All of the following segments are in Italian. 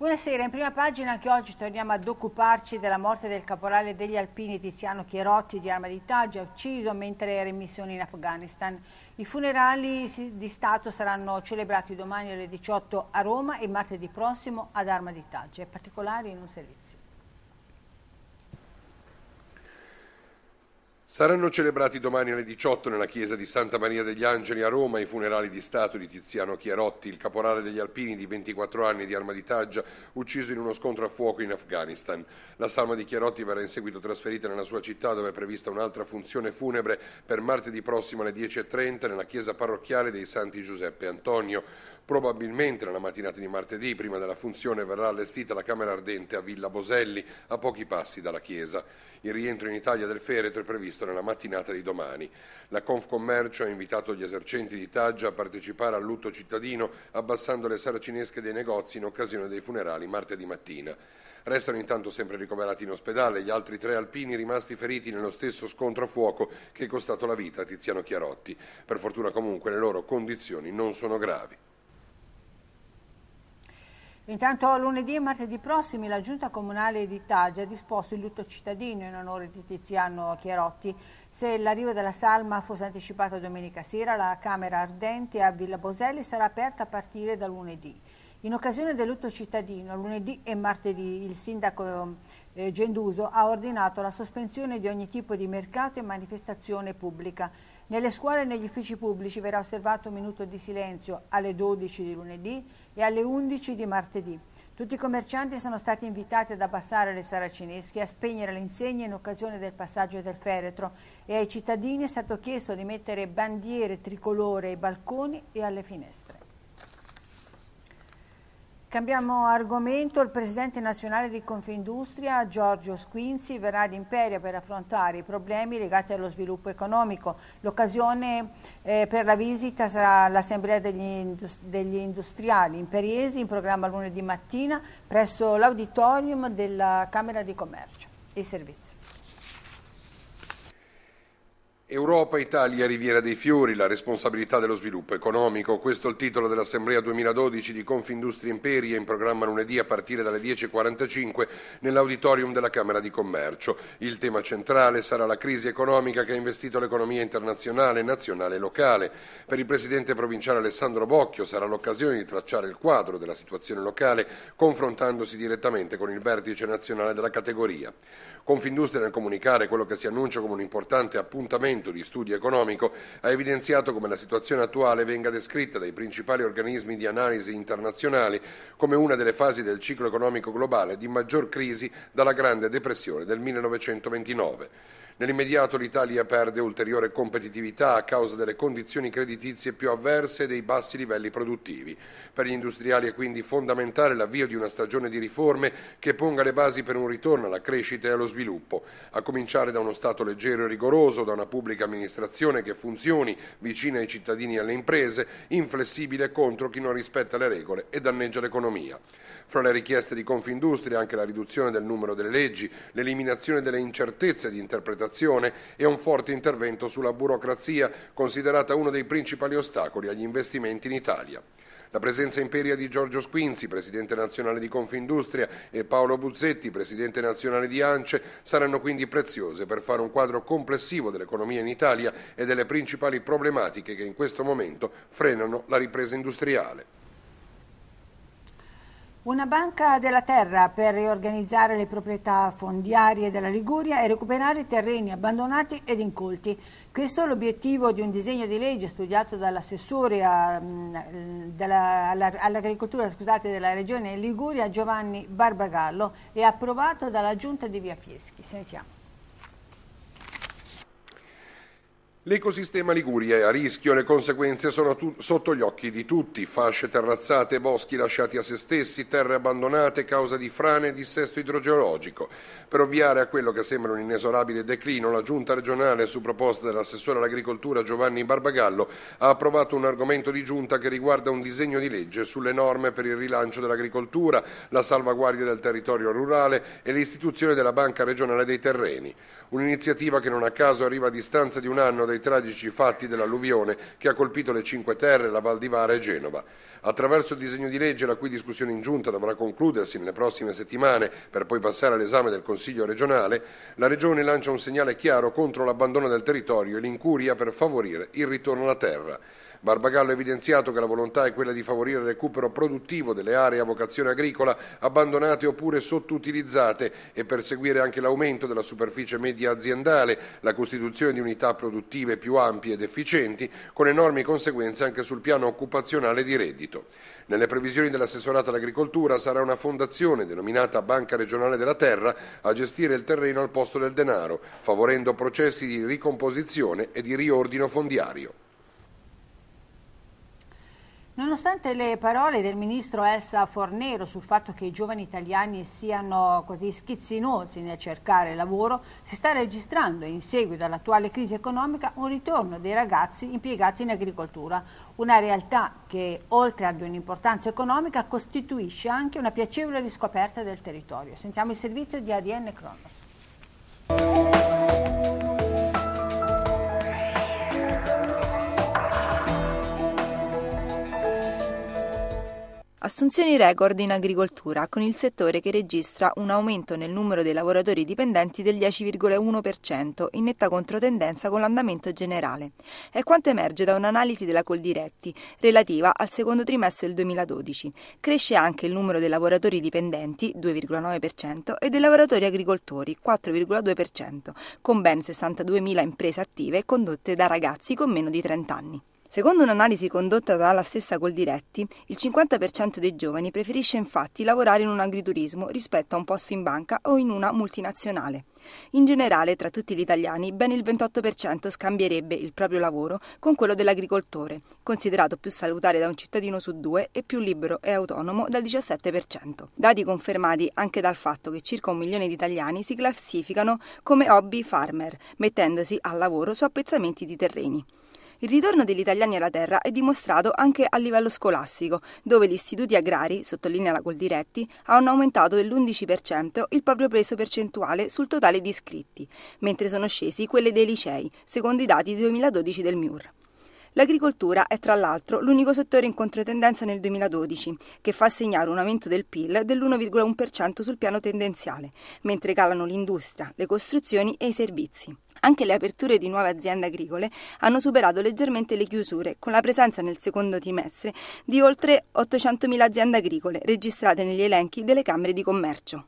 Buonasera, in prima pagina anche oggi torniamo ad occuparci della morte del caporale degli alpini Tiziano Chierotti di Arma d'Italia, ucciso mentre era in missione in Afghanistan. I funerali di Stato saranno celebrati domani alle 18 a Roma e martedì prossimo ad Arma d'Italia. Particolari in un servizio. Saranno celebrati domani alle 18 nella chiesa di Santa Maria degli Angeli a Roma i funerali di Stato di Tiziano Chiarotti, il caporale degli Alpini di 24 anni di arma di taggia, ucciso in uno scontro a fuoco in Afghanistan. La salma di Chiarotti verrà in seguito trasferita nella sua città dove è prevista un'altra funzione funebre per martedì prossimo alle 10.30 nella chiesa parrocchiale dei Santi Giuseppe e Antonio. Probabilmente nella mattinata di martedì, prima della funzione, verrà allestita la Camera Ardente a Villa Boselli, a pochi passi dalla Chiesa. Il rientro in Italia del feretro è previsto nella mattinata di domani. La Confcommercio ha invitato gli esercenti di Taggia a partecipare al lutto cittadino abbassando le saracinesche dei negozi in occasione dei funerali martedì mattina. Restano intanto sempre ricoverati in ospedale gli altri tre alpini rimasti feriti nello stesso scontro a fuoco che è costato la vita a Tiziano Chiarotti. Per fortuna comunque le loro condizioni non sono gravi. Intanto lunedì e martedì prossimi la Giunta Comunale di Taggia ha disposto il lutto cittadino in onore di Tiziano Chiarotti. Se l'arrivo della salma fosse anticipato domenica sera, la Camera Ardente a Villa Boselli sarà aperta a partire da lunedì. In occasione del lutto cittadino, lunedì e martedì il sindaco eh, Genduso ha ordinato la sospensione di ogni tipo di mercato e manifestazione pubblica. Nelle scuole e negli uffici pubblici verrà osservato un minuto di silenzio alle 12 di lunedì e alle 11 di martedì. Tutti i commercianti sono stati invitati ad abbassare le saracinesche e a spegnere le insegne in occasione del passaggio del feretro e ai cittadini è stato chiesto di mettere bandiere tricolore ai balconi e alle finestre. Cambiamo argomento, il presidente nazionale di Confindustria Giorgio Squinzi verrà ad Imperia per affrontare i problemi legati allo sviluppo economico. L'occasione eh, per la visita sarà l'assemblea degli, indust degli, industriali imperiesi in programma lunedì mattina presso l'auditorium della Camera di Commercio e Servizi. Europa, Italia, Riviera dei Fiori, la responsabilità dello sviluppo economico. Questo è il titolo dell'Assemblea 2012 di Confindustria Imperia in programma lunedì a partire dalle 10.45 nell'auditorium della Camera di Commercio. Il tema centrale sarà la crisi economica che ha investito l'economia internazionale, nazionale e locale. Per il Presidente provinciale Alessandro Bocchio sarà l'occasione di tracciare il quadro della situazione locale confrontandosi direttamente con il vertice nazionale della categoria. Confindustria nel comunicare quello che si annuncia come un importante appuntamento Dipartimento di Studio Economico ha evidenziato come la situazione attuale venga descritta dai principali organismi di analisi internazionali come una delle fasi del ciclo economico globale di maggior crisi dalla Grande Depressione del 1929. Nell'immediato l'Italia perde ulteriore competitività a causa delle condizioni creditizie più avverse e dei bassi livelli produttivi. Per gli industriali è quindi fondamentale l'avvio di una stagione di riforme che ponga le basi per un ritorno alla crescita e allo sviluppo, a cominciare da uno Stato leggero e rigoroso, da una pubblica amministrazione che funzioni, vicina ai cittadini e alle imprese, inflessibile contro chi non rispetta le regole e danneggia l'economia. Fra le richieste di Confindustria anche la riduzione del numero delle leggi, l'eliminazione delle incertezze di interpretazione dell'inflazione e un forte intervento sulla burocrazia, considerata uno dei principali ostacoli agli investimenti in Italia. La presenza imperia di Giorgio Squinzi, presidente nazionale di Confindustria, e Paolo Buzzetti, presidente nazionale di Ance, saranno quindi preziose per fare un quadro complessivo dell'economia in Italia e delle principali problematiche che in questo momento frenano la ripresa industriale. Una banca della terra per riorganizzare le proprietà fondiarie della Liguria e recuperare terreni abbandonati ed incolti. Questo è l'obiettivo di un disegno di legge studiato dall'assessore mm, all'agricoltura della regione Liguria Giovanni Barbagallo e approvato dalla giunta di Via Fieschi. Sentiamo. L'ecosistema Liguria è a rischio, le conseguenze sono sotto gli occhi di tutti, fasce terrazzate, boschi lasciati a se stessi, terre abbandonate causa di frane e dissesto idrogeologico. Per ovviare a quello che sembra un inesorabile declino, la Giunta regionale, su proposta dell'assessore all'agricoltura Giovanni Barbagallo, ha approvato un argomento di giunta che riguarda un disegno di legge sulle norme per il rilancio dell'agricoltura, la salvaguardia del territorio rurale e l'istituzione della Banca regionale dei terreni. Un'iniziativa che non a caso arriva a distanza di un anno dai tragici fatti dell'alluvione che ha colpito le Cinque Terre, la Val di Vara e Genova. Attraverso il disegno di legge, la cui discussione in giunta dovrà concludersi nelle prossime settimane per poi passare all'esame del Consiglio regionale, la Regione lancia un segnale chiaro contro l'abbandono del territorio e l'incuria per favorire il ritorno alla terra. Barbagallo ha evidenziato che la volontà è quella di favorire il recupero produttivo delle aree a vocazione agricola abbandonate oppure sottoutilizzate e perseguire anche l'aumento della superficie media aziendale, la costituzione di unità produttive più ampie ed efficienti, con enormi conseguenze anche sul piano occupazionale di reddito. Nelle previsioni dell'assessorato all'agricoltura sarà una fondazione denominata Banca regionale della terra a gestire il terreno al posto del denaro, favorendo processi di ricomposizione e di riordino fondiario. Nonostante le parole del ministro Elsa Fornero sul fatto che i giovani italiani siano così schizzinosi nel cercare lavoro, si sta registrando in seguito all'attuale crisi economica un ritorno dei ragazzi impiegati in agricoltura, una realtà che oltre ad un'importanza economica costituisce anche una piacevole riscoperta del territorio. Sentiamo il servizio di ADN Kronos. Assunzioni record in agricoltura, con il settore che registra un aumento nel numero dei lavoratori dipendenti del 10,1%, in netta controtendenza con l'andamento generale. È quanto emerge da un'analisi della Coldiretti relativa al secondo trimestre del 2012. Cresce anche il numero dei lavoratori dipendenti, 2,9%, e dei lavoratori agricoltori, 4,2%, con ben 62.000 imprese attive condotte da ragazzi con meno di 30 anni. Secondo un'analisi condotta dalla stessa Coldiretti, il 50% dei giovani preferisce infatti lavorare in un agriturismo rispetto a un posto in banca o in una multinazionale. In generale, tra tutti gli italiani, ben il 28% scambierebbe il proprio lavoro con quello dell'agricoltore, considerato più salutare da un cittadino su due e più libero e autonomo dal 17%. Dati confermati anche dal fatto che circa un milione di italiani si classificano come hobby farmer, mettendosi al lavoro su appezzamenti di terreni. Il ritorno degli italiani alla terra è dimostrato anche a livello scolastico, dove gli istituti agrari, sottolinea la Coldiretti, hanno aumentato dell'11% il proprio peso percentuale sul totale di iscritti, mentre sono scesi quelli dei licei, secondo i dati 2012 del MIUR. L'agricoltura è tra l'altro l'unico settore in controtendenza nel 2012, che fa segnare un aumento del PIL dell'1,1% sul piano tendenziale, mentre calano l'industria, le costruzioni e i servizi. Anche le aperture di nuove aziende agricole hanno superato leggermente le chiusure, con la presenza nel secondo trimestre di oltre 800.000 aziende agricole registrate negli elenchi delle Camere di Commercio.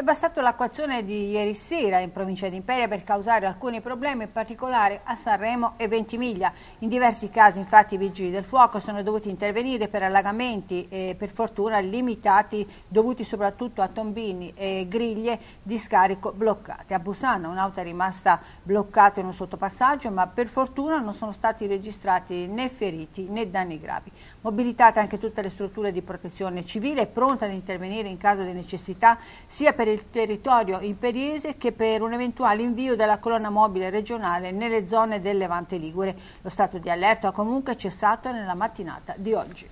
È bastato l'acquazione di ieri sera in provincia di Imperia per causare alcuni problemi, in particolare a Sanremo e Ventimiglia. In diversi casi infatti i vigili del fuoco sono dovuti intervenire per allagamenti eh, per fortuna limitati dovuti soprattutto a tombini e griglie di scarico bloccate. A Busano un'auto è rimasta bloccata in un sottopassaggio ma per fortuna non sono stati registrati né feriti né danni gravi. Mobilitate anche tutte le strutture di protezione civile pronte ad intervenire in caso di necessità sia per il territorio imperiese che per un eventuale invio della colonna mobile regionale nelle zone del Levante Ligure. Lo stato di allerta ha comunque cessato nella mattinata di oggi.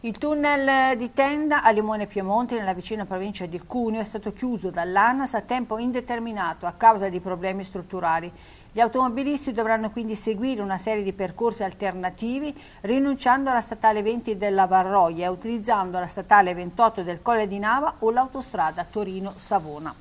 Il tunnel di tenda a Limone Piemonte, nella vicina provincia di Cuneo, è stato chiuso dall'ANAS a tempo indeterminato a causa di problemi strutturali. Gli automobilisti dovranno quindi seguire una serie di percorsi alternativi rinunciando alla statale 20 della Varroia e utilizzando la statale 28 del Colle di Nava o l'autostrada Torino-Savona.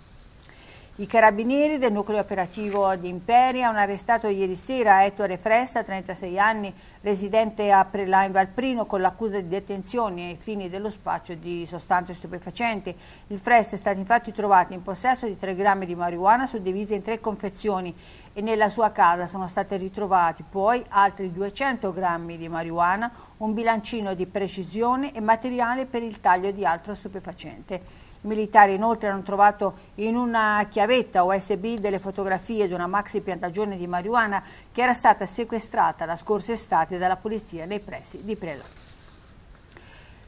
I carabinieri del nucleo operativo di Imperia hanno arrestato ieri sera Ettore Fresta, 36 anni, residente a Prelà in Valprino, con l'accusa di detenzione ai fini dello spaccio di sostanze stupefacenti. Il Fresta è stato infatti trovato in possesso di 3 grammi di marijuana suddivise in tre confezioni e nella sua casa sono stati ritrovati poi altri 200 grammi di marijuana, un bilancino di precisione e materiale per il taglio di altro stupefacente militari inoltre hanno trovato in una chiavetta USB delle fotografie di una maxi piantagione di marijuana che era stata sequestrata la scorsa estate dalla polizia nei pressi di Prelò.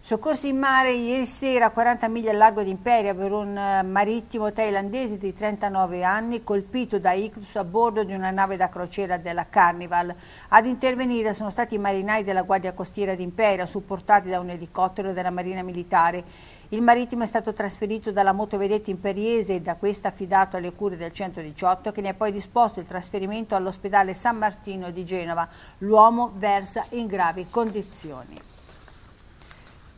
Soccorso in mare ieri sera a 40 miglia al largo di Imperia per un eh, marittimo thailandese di 39 anni colpito da ictus a bordo di una nave da crociera della Carnival. Ad intervenire sono stati i marinai della Guardia Costiera di Imperia supportati da un elicottero della Marina Militare. Il marittimo è stato trasferito dalla motovedetta imperiese e da questa affidato alle cure del 118 che ne ha poi disposto il trasferimento all'ospedale San Martino di Genova. L'uomo versa in gravi condizioni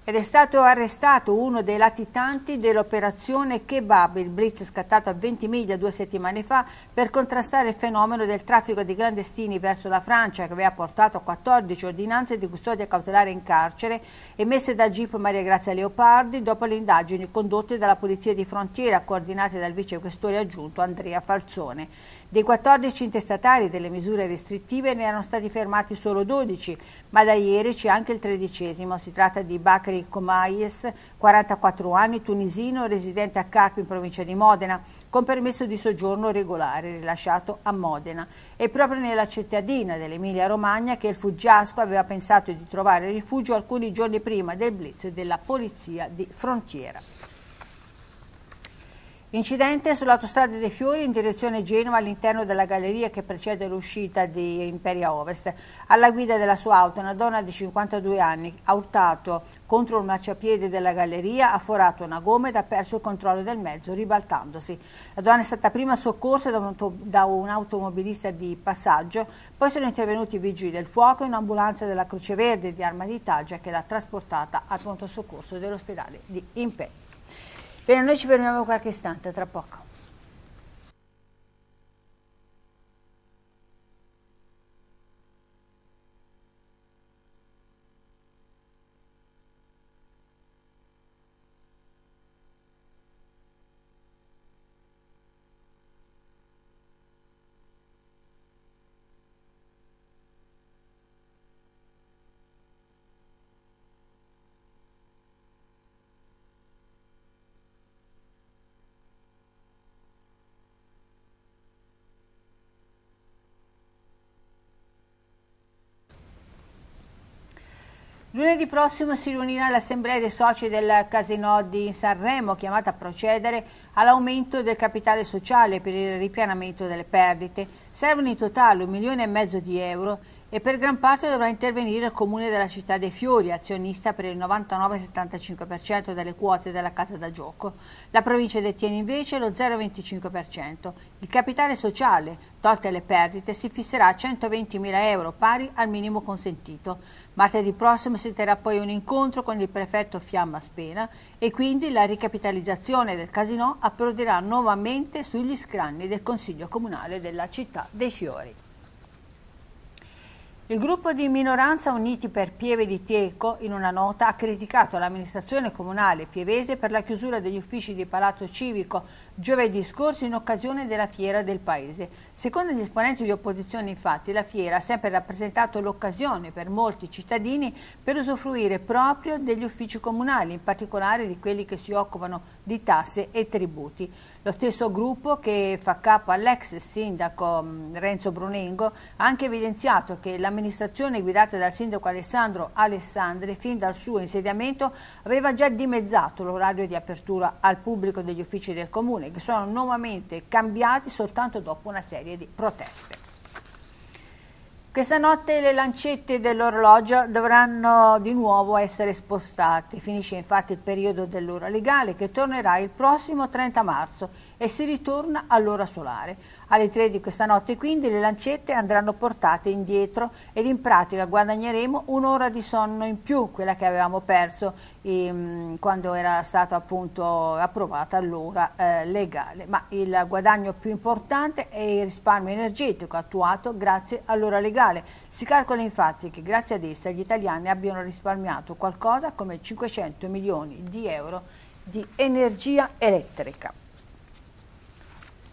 ed è stato arrestato uno dei latitanti dell'operazione Kebab, il blitz scattato a 20 miglia due settimane fa per contrastare il fenomeno del traffico di clandestini verso la Francia che aveva portato 14 ordinanze di custodia cautelare in carcere emesse da GIP Maria Grazia Leopardi dopo le indagini condotte dalla Polizia di Frontiera coordinate dal vicequestore aggiunto Andrea Falzone. Dei 14 intestatari delle misure restrittive ne erano stati fermati solo 12, ma da ieri c'è anche il tredicesimo. Si tratta di Bacri Amari Comaies, 44 anni, tunisino, residente a Carpi in provincia di Modena, con permesso di soggiorno regolare rilasciato a Modena. È proprio nella cittadina dell'Emilia Romagna che il fuggiasco aveva pensato di trovare rifugio alcuni giorni prima del blitz della polizia di frontiera. Incidente sull'autostrada dei Fiori in direzione Genova all'interno della galleria che precede l'uscita di Imperia Ovest. Alla guida della sua auto una donna di 52 anni ha urtato contro il marciapiede della galleria, ha forato una gomma ed ha perso il controllo del mezzo ribaltandosi. La donna è stata prima soccorsa da un, automobilista di passaggio, poi sono intervenuti i vigili del fuoco e un'ambulanza della Croce Verde di Arma di d'Italia che l'ha trasportata al pronto soccorso dell'ospedale di Imperia. Bene, noi ci fermiamo qualche istante, tra poco. Lunedì prossimo si riunirà l'Assemblea dei soci del Casino di Sanremo, chiamata a procedere all'aumento del capitale sociale per il ripianamento delle perdite. Servono in totale un milione e mezzo di euro e per gran parte dovrà intervenire il Comune della Città dei Fiori, azionista per il 99,75% delle quote della casa da gioco. La provincia detiene invece lo 0,25%. Il capitale sociale, tolte le perdite, si fisserà a 120.000 euro, pari al minimo consentito. Martedì prossimo si terrà poi un incontro con il prefetto Fiamma Spena e quindi la ricapitalizzazione del casino approderà nuovamente sugli scranni del Consiglio Comunale della Città dei Fiori. Il gruppo di minoranza Uniti per Pieve di Tieco, in una nota, ha criticato l'amministrazione comunale pievese per la chiusura degli uffici di Palazzo Civico giovedì scorso in occasione della fiera del paese. Secondo gli esponenti di opposizione, infatti, la fiera ha sempre rappresentato l'occasione per molti cittadini per usufruire proprio degli uffici comunali, in particolare di quelli che si occupano di tasse e tributi. Lo stesso gruppo che fa capo all'ex sindaco mm, Renzo Brunengo ha anche evidenziato che l'amministrazione guidata dal sindaco Alessandro Alessandri fin dal suo insediamento aveva già dimezzato l'orario di apertura al pubblico degli uffici del comune che sono nuovamente cambiati soltanto dopo una serie di proteste. Questa notte le lancette dell'orologio dovranno di nuovo essere spostate. Finisce infatti il periodo dell'ora legale che tornerà il prossimo 30 marzo e si ritorna all'ora solare. Alle 3 di questa notte quindi le lancette andranno portate indietro ed in pratica guadagneremo un'ora di sonno in più, quella che avevamo perso ehm, quando era stata appunto approvata l'ora eh, legale. Ma il guadagno più importante è il risparmio energetico attuato grazie all'ora legale. Si calcola infatti che grazie ad essa gli italiani abbiano risparmiato qualcosa come 500 milioni di euro di energia elettrica.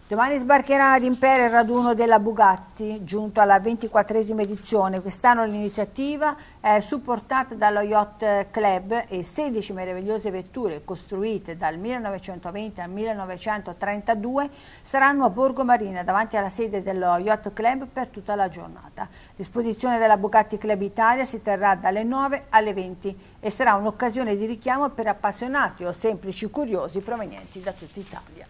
Domani sbarcherà ad Impera il raduno della Bugatti, giunto alla 24esima edizione. Quest'anno l'iniziativa è supportata dallo Yacht Club e 16 meravigliose vetture costruite dal 1920 al 1932 saranno a Borgo Marina davanti alla sede dello Yacht Club per tutta la giornata. L'esposizione della Bugatti Club Italia si terrà dalle 9 alle 20 e sarà un'occasione di richiamo per appassionati o semplici curiosi provenienti da tutta Italia.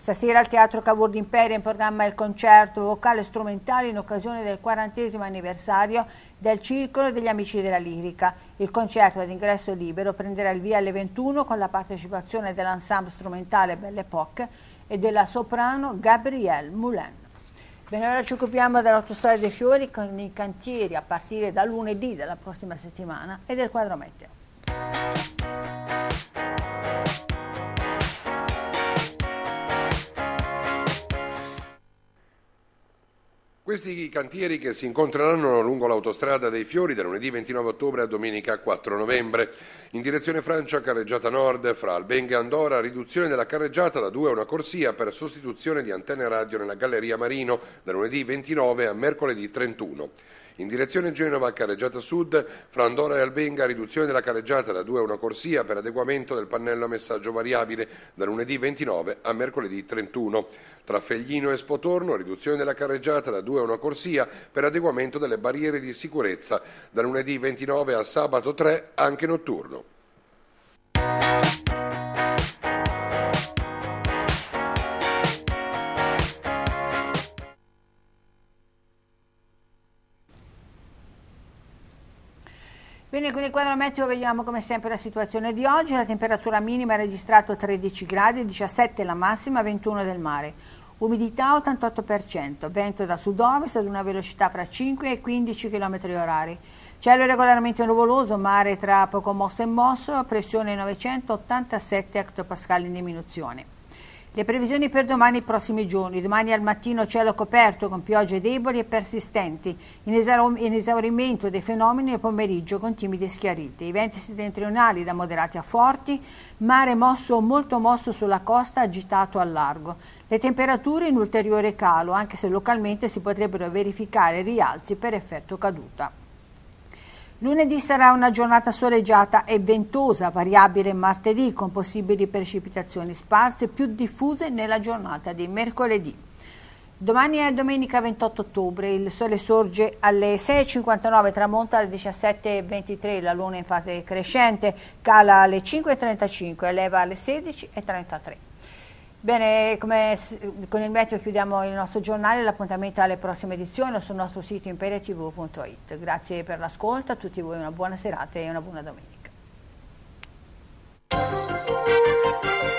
Questa sera al Teatro Cavour d'Imperia in programma il concerto vocale strumentale in occasione del quarantesimo anniversario del Circolo degli Amici della Lirica. Il concerto ad ingresso libero prenderà il via alle 21 con la partecipazione dell'ensemble strumentale Belle Époque e della soprano Gabrielle Moulin. Bene, ora ci occupiamo dell'autostrada dei fiori con i cantieri a partire da lunedì della prossima settimana e del quadro meteo. Questi cantieri che si incontreranno lungo l'autostrada dei Fiori da lunedì 29 ottobre a domenica 4 novembre. In direzione Francia, carreggiata nord, fra Albenga e Andorra, riduzione della carreggiata da due a una corsia per sostituzione di antenne radio nella Galleria Marino da lunedì 29 a mercoledì 31. In direzione Genova, carreggiata sud, fra Andora e Albenga, riduzione della carreggiata da 2 a 1 corsia per adeguamento del pannello a messaggio variabile da lunedì 29 a mercoledì 31. Tra Feglino e Spotorno, riduzione della carreggiata da 2 a 1 corsia per adeguamento delle barriere di sicurezza da lunedì 29 a sabato 3 anche notturno. Bene, con il quadro meteo vediamo come sempre la situazione di oggi. La temperatura minima ha registrato 13 gradi, 17 la massima, 21 del mare. Umidità 88%, vento da sud-ovest ad una velocità fra 5 e 15 km h Cielo regolarmente nuvoloso, mare tra poco mosso e mosso, pressione 987 hectopascal in diminuzione. Le previsioni per domani e i prossimi giorni. Domani al mattino cielo coperto con piogge deboli e persistenti, in, in esaurimento dei fenomeni nel pomeriggio con timidi schiariti. I venti settentrionali da moderati a forti, mare mosso o molto mosso sulla costa agitato al largo. Le temperature in ulteriore calo, anche se localmente si potrebbero verificare rialzi per effetto caduta. Lunedì sarà una giornata soleggiata e ventosa, variabile martedì con possibili precipitazioni sparse più diffuse nella giornata di mercoledì. Domani è domenica 28 ottobre, il sole sorge alle 6.59, tramonta alle 17.23, la luna in fase crescente, cala alle 5.35, eleva alle 16.33. Bene, come, con il meteo chiudiamo il nostro giornale, l'appuntamento alle prossime edizioni sul nostro sito imperiatv.it. Grazie per l'ascolto, a tutti voi una buona serata e una buona domenica.